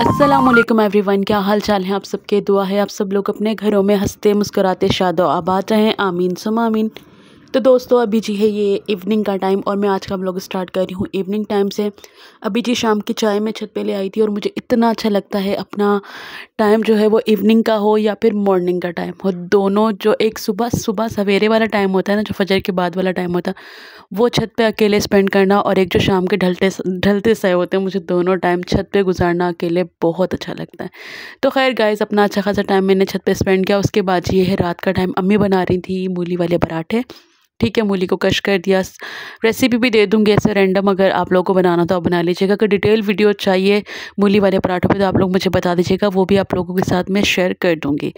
Aslam everyone क्या हाल चाल है आप सबके दुआ है आप सब लोग अपने घरों में हंसते मुस्कुराते शादो आबाद रहें आमीन सुम आमीन तो दोस्तों अभी जी है ये इवनिंग का टाइम और मैं आज का ब्लॉग स्टार्ट कर रही हूँ इवनिंग टाइम से अभी जी शाम की चाय मैं छत पे ले आई थी और मुझे इतना अच्छा लगता है अपना टाइम जो है वो इवनिंग का हो या फिर मॉर्निंग का टाइम हो दोनों जो एक सुबह सुबह सवेरे वाला टाइम होता है ना जो फजर के बाद वाला टाइम होता है वो छत पर अकेले स्पेंड करना और एक जो शाम के ढलते ढलते सह होते हैं मुझे दोनों टाइम छत पर गुजारना अकेले बहुत अच्छा लगता है तो खैर गाइज अपना अच्छा खासा टाइम मैंने छत पर स्पेंड किया उसके बाद ये है रात का टाइम अम्मी बना रही थी मूली वाले पराठे ठीक है मूली को कश कर दिया रेसिपी भी दे दूँगी ऐसे रैंडम अगर आप लोगों को बनाना तो आप बना लीजिएगा अगर डिटेल वीडियो चाहिए मूली वाले पराठों पे तो आप लोग मुझे बता दीजिएगा वो भी आप लोगों के साथ मैं शेयर कर दूँगी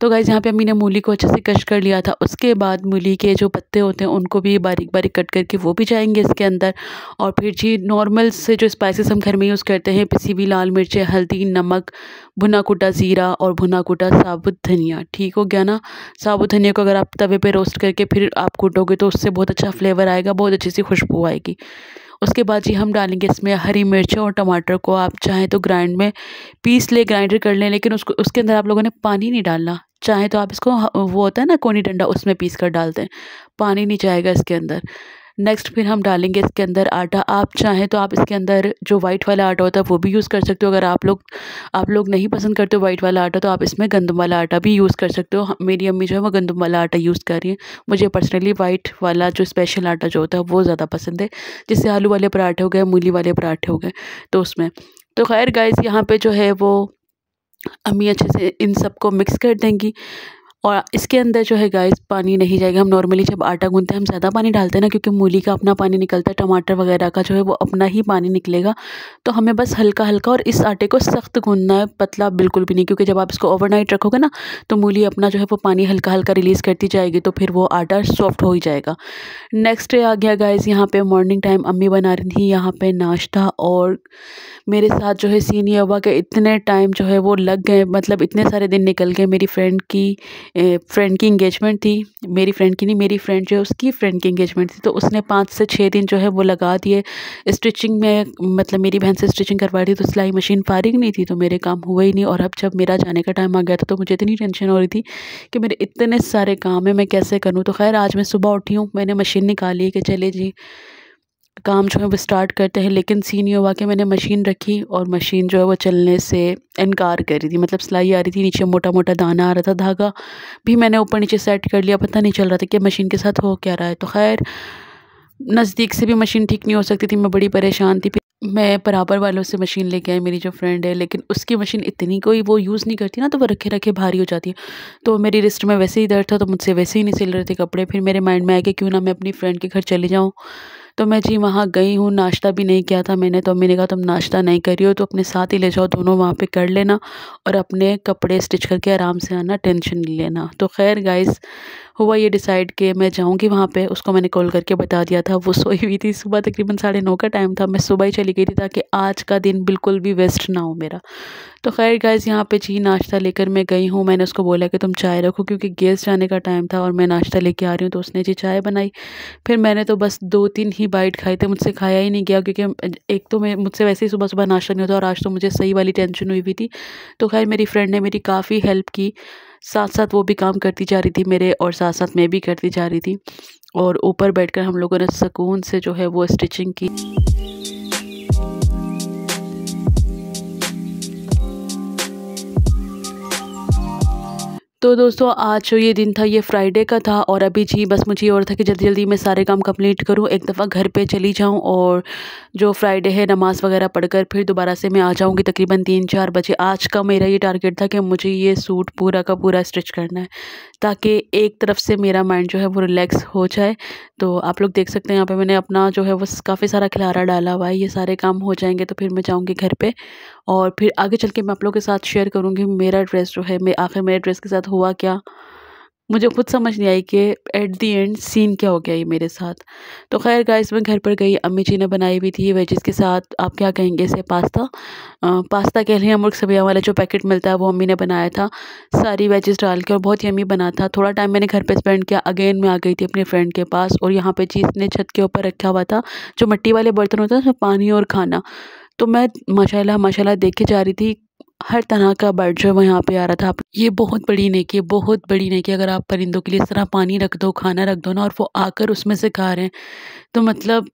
तो गाइज़ यहाँ पे अम्मी ने मूली को अच्छे से कश कर लिया था उसके बाद मूली के जो पत्ते होते हैं उनको भी बारीक बारीक कट करके वो भी जाएंगे इसके अंदर और फिर जी नॉर्मल से जो स्पाइसिस हम घर में यूज़ करते हैं पिसी हुई लाल मिर्चें हल्दी नमक भुना कुटा ज़ीरा और भुना कुटा साबुत धनिया ठीक हो गया ना साबुत धनिया को अगर आप तवे पर रोस्ट करके फिर आपको बाटोगे तो उससे बहुत अच्छा फ्लेवर आएगा बहुत अच्छी सी खुशबू आएगी उसके बाद जी हम डालेंगे इसमें हरी मिर्च और टमाटर को आप चाहें तो ग्राइंड में पीस ले ग्राइंडर कर लें लेकिन उसको उसके अंदर आप लोगों ने पानी नहीं डालना चाहे तो आप इसको वो होता है ना कोनी डंडा उसमें पीस कर डाल दें पानी नहीं जाएगा इसके अंदर नेक्स्ट फिर हम डालेंगे इसके अंदर आटा आप चाहें तो आप इसके अंदर जो वाइट वाला आटा होता है वो भी यूज़ कर सकते हो अगर आप लोग आप लोग नहीं पसंद करते हो वाइट वाला आटा तो आप इसमें गंदम वाला आटा भी यूज़ कर सकते हो हाँ, मेरी अम्मी जो है वो गंदम वाला आटा यूज़ कर रही हैं मुझे पर्सनली वाइट वाला जो स्पेशल आटा जो होता है वो ज़्यादा पसंद है जिससे आलू वाले पराठे हो गए मूली वाले पराठे हो गए तो उसमें तो खैर गाइस यहाँ पर जो है वो अम्मी अच्छे से इन सब को मिक्स कर देंगी और इसके अंदर जो है गाइस पानी नहीं जाएगा हम नॉर्मली जब आटा गूंथते हैं हम ज़्यादा पानी डालते हैं ना क्योंकि मूली का अपना पानी निकलता है टमाटर वगैरह का जो है वो अपना ही पानी निकलेगा तो हमें बस हल्का हल्का और इस आटे को सख्त गूंदना है पतला बिल्कुल भी नहीं क्योंकि जब आप इसको ओवरनाइट रखोगे ना तो मूली अपना जो है वो पानी हल्का हल्का रिलीज़ करती जाएगी तो फिर वो आटा सॉफ्ट हो ही जाएगा नेक्स्ट डे आ गया गाइज यहाँ पे मॉर्निंग टाइम अम्मी बना रही थी यहाँ पे नाश्ता और मेरे साथ जो है सीन ये हुआ कि इतने टाइम जो है वो लग गए मतलब इतने सारे दिन निकल गए मेरी फ्रेंड की फ्रेंड की इंगेजमेंट थी मेरी फ्रेंड की नहीं मेरी फ्रेंड जो है उसकी फ्रेंड की इंगेजमेंट थी तो उसने पाँच से छः दिन जो है वो लगा दिए स्टिचिंग में मतलब मेरी बहन से स्टिचिंग करवाई थी तो सिलाई मशीन फारिंग नहीं थी तो मेरे काम हुआ ही नहीं और अब जब मेरा जाने का टाइम आ गया था तो मुझे इतनी टेंशन हो रही थी कि मेरे इतने सारे काम है मैं कैसे करूँ तो खैर आज मैं सुबह उठी हूँ मैंने मशीन निकाली कि चले जी काम जो है वो स्टार्ट करते हैं लेकिन सीन ये हुआ कि मैंने मशीन रखी और मशीन जो है वो चलने से इनकार कर रही थी मतलब सिलाई आ रही थी नीचे मोटा मोटा दाना आ रहा था धागा भी मैंने ऊपर नीचे सेट कर लिया पता नहीं चल रहा था कि मशीन के साथ हो क्या रहा है तो खैर नज़दीक से भी मशीन ठीक नहीं हो सकती थी मैं बड़ी परेशान थी मैं बराबर वालों से मशीन लेके आई मेरी जो फ्रेंड है लेकिन उसकी मशीन इतनी कोई वो यूज़ नहीं करती ना तो वो रखे रखे भारी हो जाती है तो मेरी रिस्ट में वैसे ही दर्द था तो मुझसे वैसे ही नहीं सिल रहे थे कपड़े फिर मेरे माइंड में आया कि क्यों ना मैं अपनी फ्रेंड के घर चले जाऊँ तो मैं जी वहाँ गई हूँ नाश्ता भी नहीं किया था मैंने तो अम्मी ने कहा तुम नाश्ता नहीं करी हो तो अपने साथ ही ले जाओ दोनों वहाँ पे कर लेना और अपने कपड़े स्टिच करके आराम से आना टेंशन नहीं लेना तो खैर गाइस हुआ ये डिसाइड कि मैं जाऊँगी वहाँ पर उसको मैंने कॉल करके बता दिया था वो सोई हुई थी सुबह तकरीबन साढ़े नौ का टाइम था मैं सुबह ही चली गई थी ताकि आज का दिन बिल्कुल भी वेस्ट ना हो मेरा तो खैर गैस यहाँ पे जी नाश्ता लेकर मैं गई हूँ मैंने उसको बोला कि तुम चाय रखो क्योंकि गेस्ट जाने का टाइम था और मैं नाश्ता लेके आ रही हूँ तो उसने जी चाय बनाई फिर मैंने तो बस दो तीन ही बाइट खाए थे मुझसे खाया ही नहीं गया क्योंकि एक तो मैं मुझसे वैसे ही सुबह सुबह नाश्ता नहीं होता और आज तो मुझे सही वाली टेंशन हुई हुई थी तो खैर मेरी फ्रेंड ने मेरी काफ़ी हेल्प की साथ साथ वो भी काम करती जा रही थी मेरे और साथ साथ मैं भी करती जा रही थी और ऊपर बैठकर हम लोगों ने सुकून से जो है वो स्टिचिंग की तो दोस्तों आज जो ये दिन था ये फ्राइडे का था और अभी जी बस मुझे और था कि जल्दी जल्दी मैं सारे काम कंप्लीट करूं एक दफ़ा घर पे चली जाऊं और जो फ्राइडे है नमाज़ वगैरह पढ़कर फिर दोबारा से मैं आ जाऊंगी तकरीबन तीन चार बजे आज का मेरा ये टारगेट था कि मुझे ये सूट पूरा का पूरा स्ट्रिच करना है ताकि एक तरफ से मेरा माइंड जो है वो रिलैक्स हो जाए तो आप लोग देख सकते हैं यहाँ पर मैंने अपना जो है वो काफ़ी सारा खिलारा डाला हुआ है ये सारे काम हो जाएंगे तो फिर मैं जाऊँगी घर पर और फिर आगे चल के मैं आप लोग के साथ शेयर करूँगी मेरा ड्रेस जो है मैं आखिर मेरे ड्रेस के साथ साथ हुआ क्या मुझे खुद समझ नहीं आई कि एट दी एंड सीन क्या हो गया ये मेरे साथ तो खैर गाइस मैं घर पर गई अम्मी जी ने बनाई हुई थी वेजेस के साथ आप क्या कहेंगे इसे पास्ता आ, पास्ता कह लें मुर्ग सभी वाला जो पैकेट मिलता है वो अम्मी ने बनाया था सारी वेजेस डाल के और बहुत ही अम्मी बना था थोड़ा टाइम मैंने घर पर स्पेंड किया अगेन मैं आ गई थी अपने फ्रेंड के पास और यहाँ पर चीज़ ने छत के ऊपर रखा हुआ था जो मिट्टी वाले बर्तन होते हैं उसमें पानी और खाना तो मैं माशाल्लाह माशाल्लाह के जा रही थी हर तरह का बर्ड जो है वो यहाँ पे आ रहा था आप ये बहुत बड़ी नेकी है बहुत बड़ी नेकी अगर आप परिंदों के लिए इस तरह पानी रख दो खाना रख दो ना और वो आकर उसमें से खा रहे हैं तो मतलब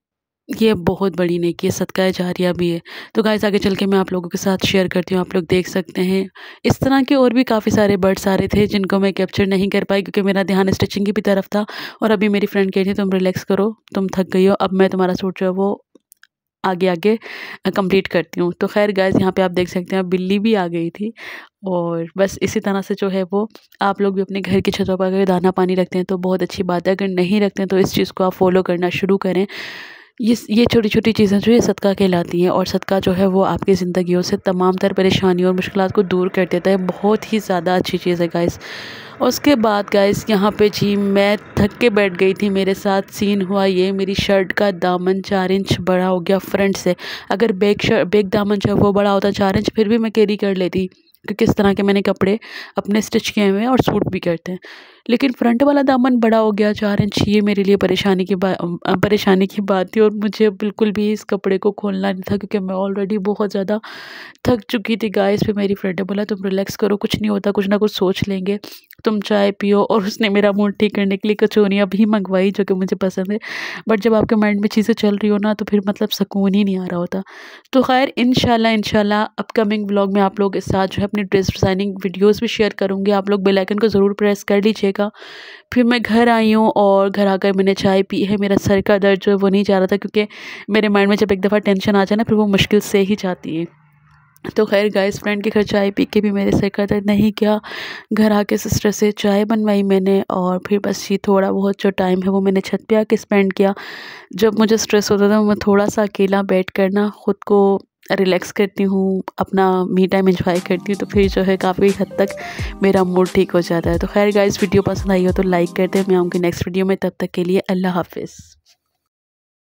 ये बहुत बड़ी नेकी है सदका जारिया भी है तो गाइस आगे चल के मैं आप लोगों के साथ शेयर करती हूँ आप लोग देख सकते हैं इस तरह के और भी काफ़ी सारे बर्ड्स आ रहे थे जिनको मैं कैप्चर नहीं कर पाई क्योंकि मेरा ध्यान स्टिचिंग की भी तरफ था और अभी मेरी फ्रेंड कह रही थी तुम रिलैक्स करो तुम थक गई हो अब मैं तुम्हारा सूट जो है वो आगे आगे कंप्लीट करती हूँ तो खैर गैस यहाँ पे आप देख सकते हैं बिल्ली भी आ गई थी और बस इसी तरह से जो है वो आप लोग भी अपने घर की छतों पर अगर दाना पानी रखते हैं तो बहुत अच्छी बात है अगर नहीं रखते हैं तो इस चीज़ को आप फॉलो करना शुरू करें ये ये छोटी छोटी चीज़ें जो ये सदका कहलाती हैं और सदका जो है वो आपकी ज़िंदगी से तमाम तर परेशानियों और मुश्किल को दूर कर देता है बहुत ही ज़्यादा अच्छी चीज़ है गाइस उसके बाद गाइस यहाँ पे जी मैं थक के बैठ गई थी मेरे साथ सीन हुआ ये मेरी शर्ट का दामन चार इंच बड़ा हो गया फ्रंट से अगर बैक शर्ट बैक दामन जो वो बड़ा होता चार इंच फिर भी मैं कैरी कर लेती कि किस तरह के मैंने कपड़े अपने स्टिच किए हुए हैं और सूट भी करते हैं लेकिन फ्रंट वाला दामन बड़ा हो गया चार इंच ये मेरे लिए परेशानी की बात परेशानी की बात थी और मुझे बिल्कुल भी इस कपड़े को खोलना नहीं था क्योंकि मैं ऑलरेडी बहुत ज़्यादा थक चुकी थी गाय इस पर मेरी फ्रेंड ने बोला तुम रिलैक्स करो कुछ नहीं होता कुछ ना कुछ सोच लेंगे तुम चाय पियो और उसने मेरा मूड ठीक करने के लिए कचोरियाँ भी मंगवाई जो कि मुझे पसंद है बट जब आपके माइंड में चीज़ें चल रही हो ना तो फिर मतलब सुकून ही नहीं आ रहा होता तो खैर इन शाला अपकमिंग ब्लॉग में आप लोग के साथ जो है अपनी ड्रेस डिज़ाइनिंग वीडियोज़ भी शेयर करूँगी आप लोग बेलाइकन को ज़रूर प्रेस कर लीजिए जाएगा फिर मैं घर आई हूँ और घर आकर मैंने चाय पी है मेरा सर का दर्द जो है वो नहीं जा रहा था क्योंकि मेरे माइंड में जब एक दफ़ा टेंशन आ जाए ना फिर वो मुश्किल से ही जाती है तो खैर गाइस फ्रेंड के घर चाय पी के भी मेरे सर का दर्द नहीं किया घर आके सिस्टर से चाय बनवाई मैंने और फिर बस ये थोड़ा बहुत जो टाइम है वो मैंने छत पे आके स्पेंड किया जब मुझे स्ट्रेस होता था मैं थोड़ा सा अकेला बैठ कर ना ख़ुद को रिलैक्स करती हूँ अपना मी टाइम इंजॉय करती हूँ तो फिर जो है काफ़ी हद तक मेरा मूड ठीक हो जाता है तो खैर गाइस वीडियो पसंद आई हो तो लाइक कर दें मैं आऊँगी नेक्स्ट वीडियो में तब तक के लिए अल्लाह हाफिज़